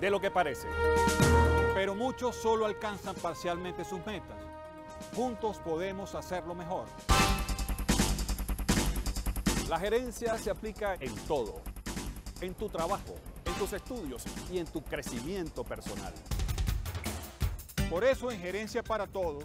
de lo que parece. Pero muchos solo alcanzan parcialmente sus metas. Juntos podemos hacerlo mejor. La gerencia se aplica en todo, en tu trabajo, en tus estudios y en tu crecimiento personal. Por eso en Gerencia para Todos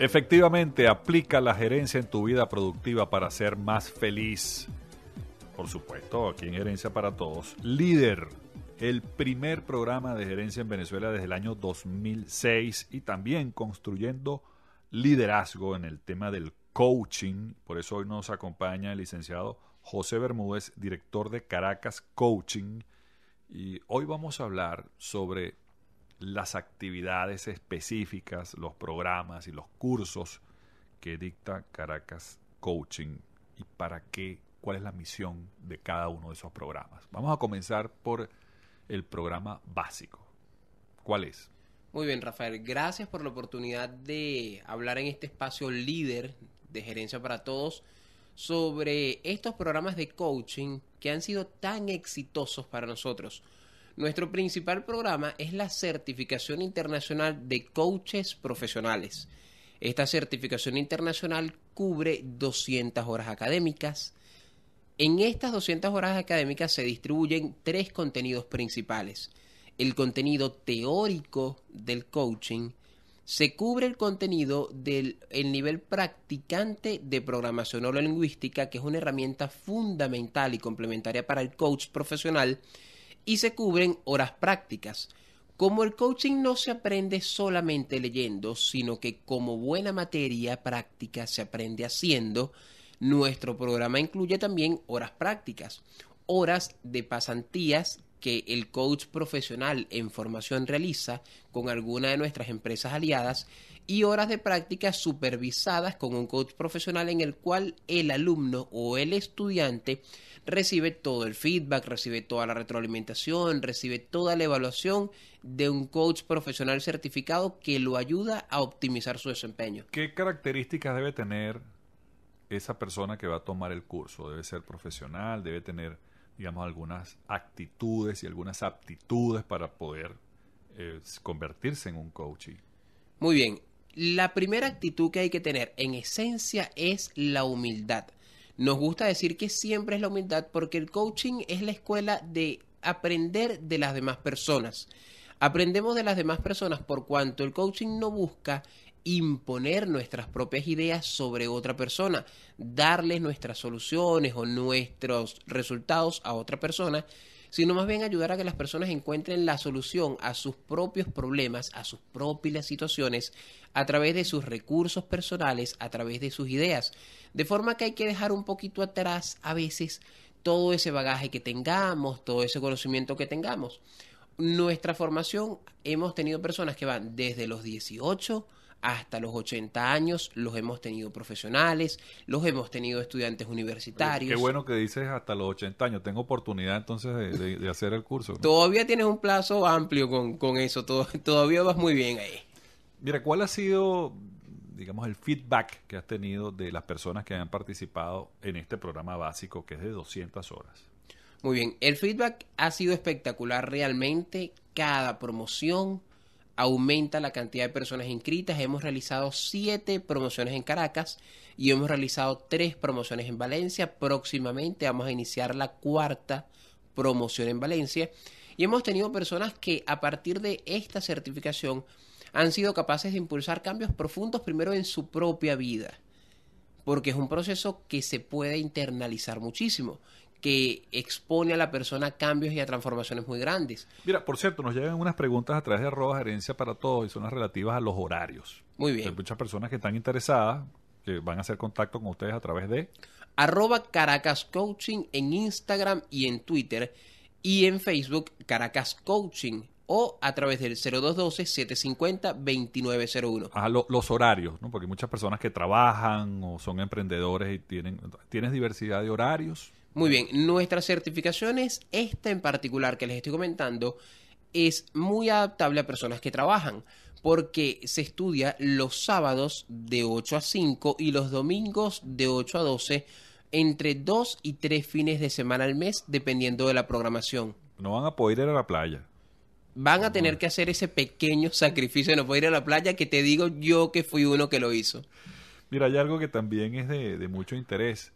Efectivamente, aplica la gerencia en tu vida productiva para ser más feliz. Por supuesto, aquí en Gerencia para Todos. Líder, el primer programa de gerencia en Venezuela desde el año 2006 y también construyendo liderazgo en el tema del coaching. Por eso hoy nos acompaña el licenciado José Bermúdez, director de Caracas Coaching. Y hoy vamos a hablar sobre las actividades específicas, los programas y los cursos que dicta Caracas Coaching y para qué, cuál es la misión de cada uno de esos programas. Vamos a comenzar por el programa básico. ¿Cuál es? Muy bien, Rafael, gracias por la oportunidad de hablar en este espacio líder de gerencia para todos sobre estos programas de coaching que han sido tan exitosos para nosotros nuestro principal programa es la certificación internacional de coaches profesionales. Esta certificación internacional cubre 200 horas académicas. En estas 200 horas académicas se distribuyen tres contenidos principales. El contenido teórico del coaching, se cubre el contenido del nivel practicante de programación neurolingüística, que es una herramienta fundamental y complementaria para el coach profesional, y se cubren horas prácticas. Como el coaching no se aprende solamente leyendo, sino que como buena materia práctica se aprende haciendo, nuestro programa incluye también horas prácticas, horas de pasantías que el coach profesional en formación realiza con alguna de nuestras empresas aliadas y horas de práctica supervisadas con un coach profesional en el cual el alumno o el estudiante recibe todo el feedback, recibe toda la retroalimentación, recibe toda la evaluación de un coach profesional certificado que lo ayuda a optimizar su desempeño. ¿Qué características debe tener esa persona que va a tomar el curso? ¿Debe ser profesional? ¿Debe tener digamos, algunas actitudes y algunas aptitudes para poder eh, convertirse en un coaching. Muy bien, la primera actitud que hay que tener en esencia es la humildad. Nos gusta decir que siempre es la humildad porque el coaching es la escuela de aprender de las demás personas. Aprendemos de las demás personas por cuanto el coaching no busca imponer nuestras propias ideas sobre otra persona, darles nuestras soluciones o nuestros resultados a otra persona, sino más bien ayudar a que las personas encuentren la solución a sus propios problemas, a sus propias situaciones, a través de sus recursos personales, a través de sus ideas. De forma que hay que dejar un poquito atrás a veces todo ese bagaje que tengamos, todo ese conocimiento que tengamos. Nuestra formación hemos tenido personas que van desde los 18 hasta los 80 años, los hemos tenido profesionales, los hemos tenido estudiantes universitarios. Qué bueno que dices hasta los 80 años, tengo oportunidad entonces de, hacer el curso. Todavía tienes un plazo amplio con, eso, todavía vas muy bien ahí. Mira, ¿cuál ha sido, digamos, el feedback que has tenido de las personas que han participado en este programa básico que es de 200 horas? Muy bien, el feedback ha sido espectacular realmente, cada promoción, aumenta la cantidad de personas inscritas. Hemos realizado siete promociones en Caracas y hemos realizado tres promociones en Valencia. Próximamente vamos a iniciar la cuarta promoción en Valencia. Y hemos tenido personas que a partir de esta certificación han sido capaces de impulsar cambios profundos primero en su propia vida, porque es un proceso que se puede internalizar muchísimo que expone a la persona a cambios y a transformaciones muy grandes. Mira, por cierto, nos llegan unas preguntas a través de arroba gerencia para todos y son las relativas a los horarios. Muy bien. Hay muchas personas que están interesadas, que van a hacer contacto con ustedes a través de... Arroba Caracas Coaching en Instagram y en Twitter y en Facebook Caracas Coaching o a través del 0212-750-2901. Ah, los horarios, ¿no? Porque hay muchas personas que trabajan o son emprendedores y tienen... ¿Tienes diversidad de horarios? Muy bien, nuestras certificaciones, esta en particular que les estoy comentando, es muy adaptable a personas que trabajan, porque se estudia los sábados de 8 a 5 y los domingos de 8 a 12, entre 2 y 3 fines de semana al mes, dependiendo de la programación. No van a poder ir a la playa. Van a tener que hacer ese pequeño sacrificio de no poder ir a la playa, que te digo yo que fui uno que lo hizo. Mira, hay algo que también es de, de mucho interés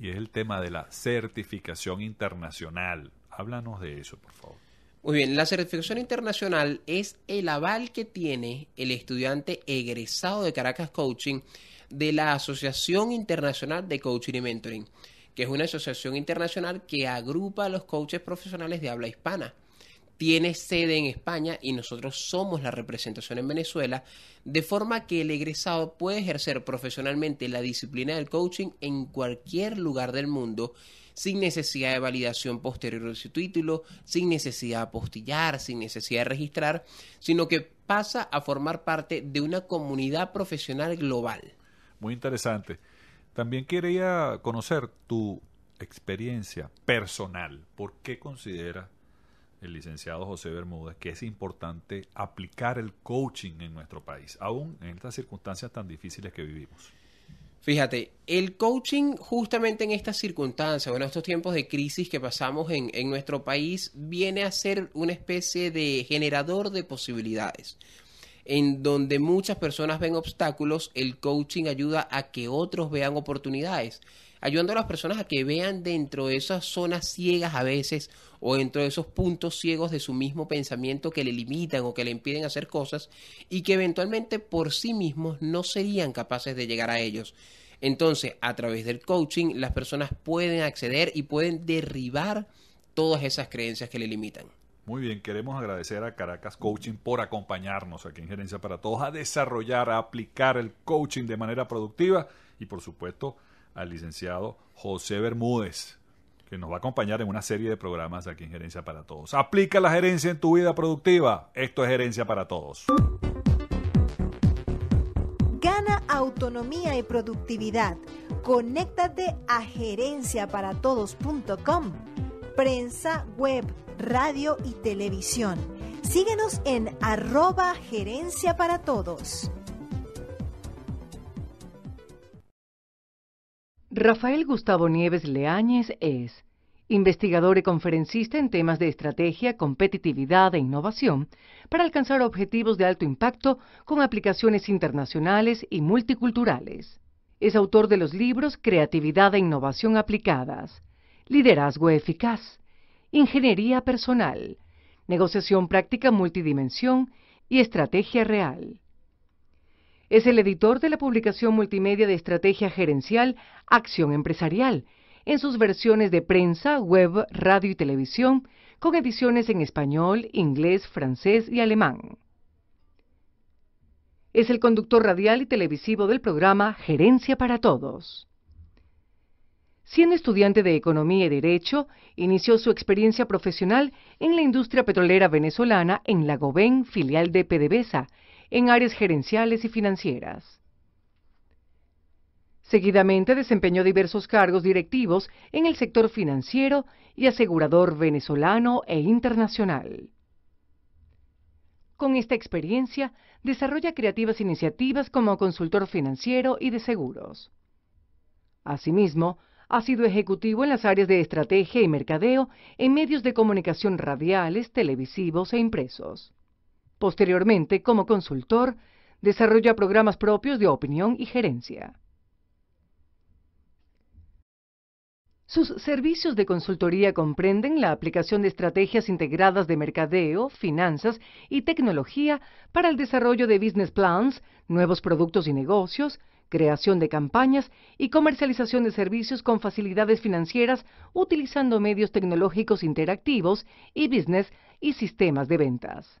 y es el tema de la certificación internacional. Háblanos de eso, por favor. Muy bien, la certificación internacional es el aval que tiene el estudiante egresado de Caracas Coaching de la Asociación Internacional de Coaching y Mentoring, que es una asociación internacional que agrupa a los coaches profesionales de habla hispana tiene sede en España y nosotros somos la representación en Venezuela, de forma que el egresado puede ejercer profesionalmente la disciplina del coaching en cualquier lugar del mundo sin necesidad de validación posterior de su título, sin necesidad de apostillar, sin necesidad de registrar, sino que pasa a formar parte de una comunidad profesional global. Muy interesante. También quería conocer tu experiencia personal. ¿Por qué consideras el licenciado José Bermúdez, que es importante aplicar el coaching en nuestro país, aún en estas circunstancias tan difíciles que vivimos. Fíjate, el coaching justamente en estas circunstancias, en estos tiempos de crisis que pasamos en, en nuestro país, viene a ser una especie de generador de posibilidades. En donde muchas personas ven obstáculos, el coaching ayuda a que otros vean oportunidades ayudando a las personas a que vean dentro de esas zonas ciegas a veces o dentro de esos puntos ciegos de su mismo pensamiento que le limitan o que le impiden hacer cosas y que eventualmente por sí mismos no serían capaces de llegar a ellos. Entonces, a través del coaching, las personas pueden acceder y pueden derribar todas esas creencias que le limitan. Muy bien, queremos agradecer a Caracas Coaching por acompañarnos aquí en Gerencia para Todos a desarrollar, a aplicar el coaching de manera productiva y por supuesto al licenciado José Bermúdez, que nos va a acompañar en una serie de programas aquí en Gerencia para Todos. Aplica la gerencia en tu vida productiva. Esto es Gerencia para Todos. Gana autonomía y productividad. Conéctate a gerenciaparatodos.com. Prensa, web, radio y televisión. Síguenos en arroba gerencia para todos. Rafael Gustavo Nieves Leáñez es investigador y conferencista en temas de estrategia, competitividad e innovación para alcanzar objetivos de alto impacto con aplicaciones internacionales y multiculturales. Es autor de los libros Creatividad e Innovación Aplicadas, Liderazgo Eficaz, Ingeniería Personal, Negociación Práctica Multidimensión y Estrategia Real. Es el editor de la publicación multimedia de estrategia gerencial Acción Empresarial, en sus versiones de prensa, web, radio y televisión, con ediciones en español, inglés, francés y alemán. Es el conductor radial y televisivo del programa Gerencia para Todos. Siendo estudiante de Economía y Derecho, inició su experiencia profesional en la industria petrolera venezolana en Lagoven, filial de PDVSA, en áreas gerenciales y financieras. Seguidamente desempeñó diversos cargos directivos en el sector financiero y asegurador venezolano e internacional. Con esta experiencia, desarrolla creativas iniciativas como consultor financiero y de seguros. Asimismo, ha sido ejecutivo en las áreas de estrategia y mercadeo en medios de comunicación radiales, televisivos e impresos. Posteriormente, como consultor, desarrolla programas propios de opinión y gerencia. Sus servicios de consultoría comprenden la aplicación de estrategias integradas de mercadeo, finanzas y tecnología para el desarrollo de business plans, nuevos productos y negocios, creación de campañas y comercialización de servicios con facilidades financieras utilizando medios tecnológicos interactivos y business y sistemas de ventas.